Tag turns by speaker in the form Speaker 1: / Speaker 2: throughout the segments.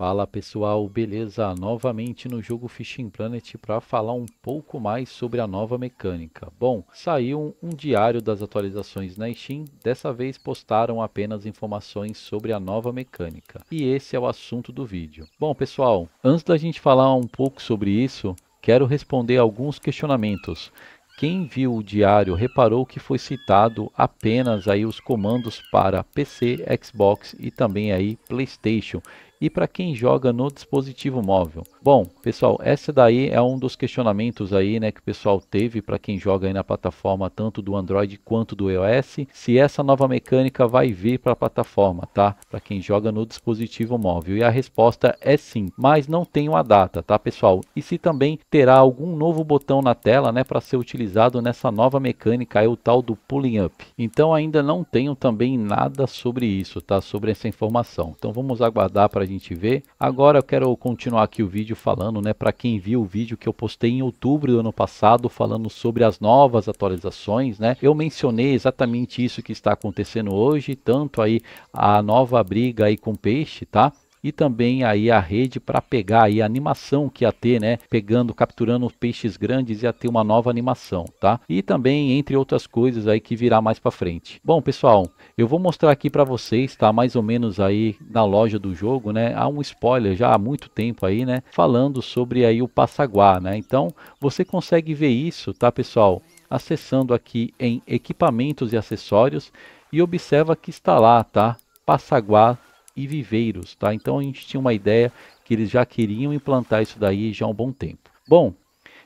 Speaker 1: Fala pessoal, beleza? Novamente no jogo Fishing Planet para falar um pouco mais sobre a nova mecânica. Bom, saiu um diário das atualizações na Steam, dessa vez postaram apenas informações sobre a nova mecânica. E esse é o assunto do vídeo. Bom pessoal, antes da gente falar um pouco sobre isso, quero responder alguns questionamentos. Quem viu o diário reparou que foi citado apenas aí os comandos para PC, Xbox e também aí PlayStation e para quem joga no dispositivo móvel. Bom, pessoal, essa daí é um dos questionamentos aí, né, que o pessoal teve para quem joga aí na plataforma tanto do Android quanto do iOS, se essa nova mecânica vai vir para a plataforma, tá? Para quem joga no dispositivo móvel. E a resposta é sim, mas não tem uma data, tá, pessoal? E se também terá algum novo botão na tela, né, para ser utilizado nessa nova mecânica, é o tal do pulling up. Então ainda não tenho também nada sobre isso, tá? Sobre essa informação. Então vamos aguardar para gente ver. Agora eu quero continuar aqui o vídeo falando, né, para quem viu o vídeo que eu postei em outubro do ano passado falando sobre as novas atualizações, né? Eu mencionei exatamente isso que está acontecendo hoje, tanto aí a nova briga aí com peixe, tá? e também aí a rede para pegar aí a animação que ia ter, né? Pegando, capturando peixes grandes ia ter uma nova animação, tá? E também entre outras coisas aí que virá mais para frente. Bom, pessoal, eu vou mostrar aqui para vocês, tá? Mais ou menos aí na loja do jogo, né? Há um spoiler já há muito tempo aí, né? Falando sobre aí o Passaguá, né? Então você consegue ver isso, tá, pessoal? Acessando aqui em equipamentos e acessórios e observa que está lá, tá? Passaguá e viveiros, tá? Então a gente tinha uma ideia que eles já queriam implantar isso daí já há um bom tempo. Bom,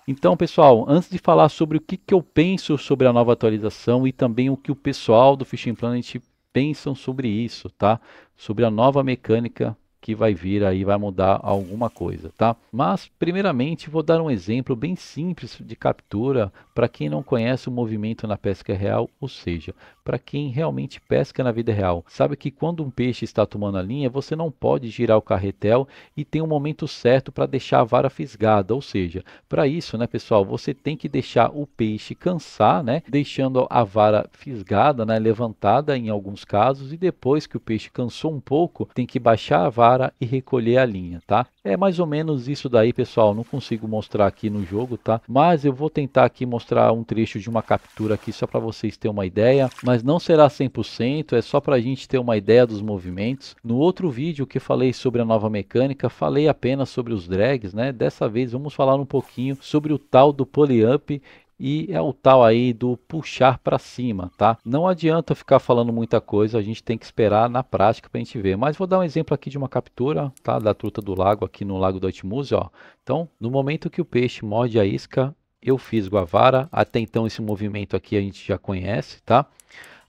Speaker 1: então, pessoal, antes de falar sobre o que, que, eu penso sobre a nova atualização e também o que o pessoal do Fishing Planet pensam sobre isso, tá? Sobre a nova mecânica que vai vir aí, vai mudar alguma coisa, tá? Mas, primeiramente, vou dar um exemplo bem simples de captura para quem não conhece o movimento na pesca real, ou seja, para quem realmente pesca na vida real. Sabe que quando um peixe está tomando a linha, você não pode girar o carretel e tem um momento certo para deixar a vara fisgada, ou seja, para isso, né, pessoal, você tem que deixar o peixe cansar, né, deixando a vara fisgada, né, levantada em alguns casos e depois que o peixe cansou um pouco, tem que baixar a vara para e recolher a linha, tá? É mais ou menos isso daí, pessoal. Não consigo mostrar aqui no jogo, tá? Mas eu vou tentar aqui mostrar um trecho de uma captura aqui só para vocês terem uma ideia. Mas não será 100%, é só para a gente ter uma ideia dos movimentos. No outro vídeo que falei sobre a nova mecânica, falei apenas sobre os drags, né? Dessa vez vamos falar um pouquinho sobre o tal do polyamp e é o tal aí do puxar para cima, tá? Não adianta ficar falando muita coisa, a gente tem que esperar na prática para a gente ver. Mas vou dar um exemplo aqui de uma captura, tá? Da truta do lago aqui no Lago do Itmuse, ó. Então, no momento que o peixe morde a isca, eu fiz guavara. Até então esse movimento aqui a gente já conhece, tá?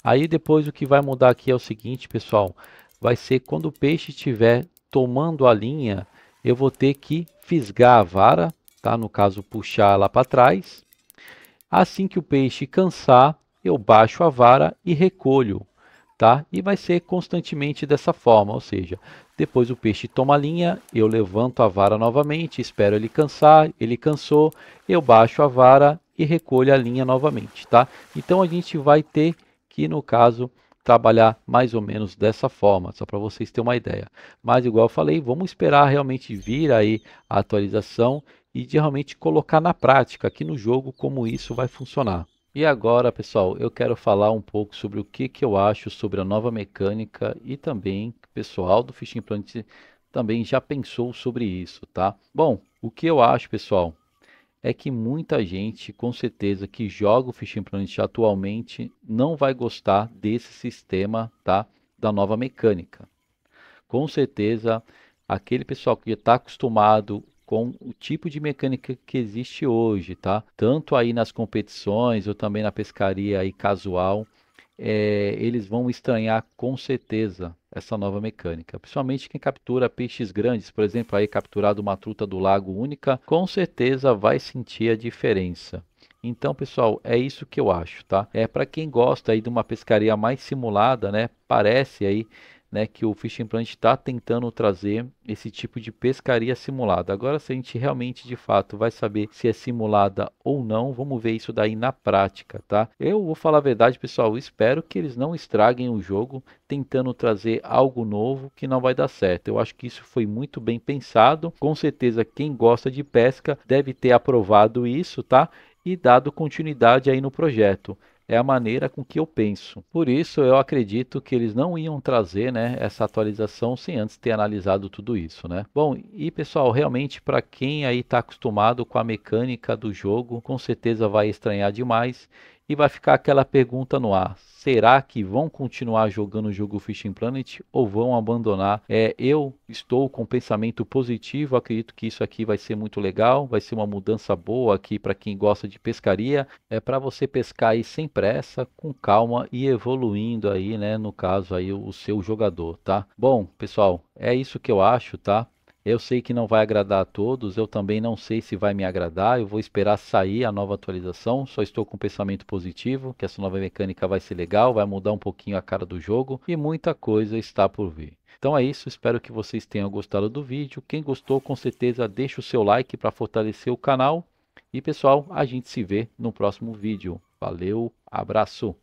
Speaker 1: Aí depois o que vai mudar aqui é o seguinte, pessoal, vai ser quando o peixe estiver tomando a linha, eu vou ter que fisgar a vara, tá? No caso, puxar ela para trás Assim que o peixe cansar, eu baixo a vara e recolho, tá? E vai ser constantemente dessa forma, ou seja, depois o peixe toma a linha, eu levanto a vara novamente, espero ele cansar, ele cansou, eu baixo a vara e recolho a linha novamente, tá? Então a gente vai ter que, no caso, trabalhar mais ou menos dessa forma, só para vocês terem uma ideia. Mas igual eu falei, vamos esperar realmente vir aí a atualização e de realmente colocar na prática aqui no jogo como isso vai funcionar. E agora, pessoal, eu quero falar um pouco sobre o que, que eu acho sobre a nova mecânica e também o pessoal do Fishing Planet também já pensou sobre isso, tá? Bom, o que eu acho, pessoal, é que muita gente, com certeza, que joga o Fishing Planet atualmente não vai gostar desse sistema, tá? Da nova mecânica. Com certeza, aquele pessoal que está acostumado com o tipo de mecânica que existe hoje, tá? Tanto aí nas competições ou também na pescaria aí casual, é, eles vão estranhar com certeza essa nova mecânica. Principalmente quem captura peixes grandes, por exemplo, aí capturado uma truta do lago única, com certeza vai sentir a diferença. Então, pessoal, é isso que eu acho, tá? É para quem gosta aí de uma pescaria mais simulada, né? Parece aí né, que o Fishing Plant está tentando trazer esse tipo de pescaria simulada. Agora, se a gente realmente de fato vai saber se é simulada ou não, vamos ver isso daí na prática, tá? Eu vou falar a verdade, pessoal, espero que eles não estraguem o jogo tentando trazer algo novo que não vai dar certo. Eu acho que isso foi muito bem pensado. Com certeza, quem gosta de pesca deve ter aprovado isso, tá? E dado continuidade aí no projeto é a maneira com que eu penso. Por isso, eu acredito que eles não iam trazer né, essa atualização sem antes ter analisado tudo isso. Né? Bom, e pessoal, realmente, para quem aí está acostumado com a mecânica do jogo, com certeza vai estranhar demais e vai ficar aquela pergunta no ar. Será que vão continuar jogando o jogo Fishing Planet ou vão abandonar? É, eu estou com pensamento positivo, acredito que isso aqui vai ser muito legal, vai ser uma mudança boa aqui para quem gosta de pescaria, é para você pescar aí sem pressa, com calma e evoluindo aí, né, no caso aí o seu jogador, tá? Bom, pessoal, é isso que eu acho, tá? Eu sei que não vai agradar a todos, eu também não sei se vai me agradar, eu vou esperar sair a nova atualização, só estou com um pensamento positivo, que essa nova mecânica vai ser legal, vai mudar um pouquinho a cara do jogo e muita coisa está por vir. Então é isso, espero que vocês tenham gostado do vídeo. Quem gostou, com certeza deixa o seu like para fortalecer o canal. E pessoal, a gente se vê no próximo vídeo. Valeu, abraço!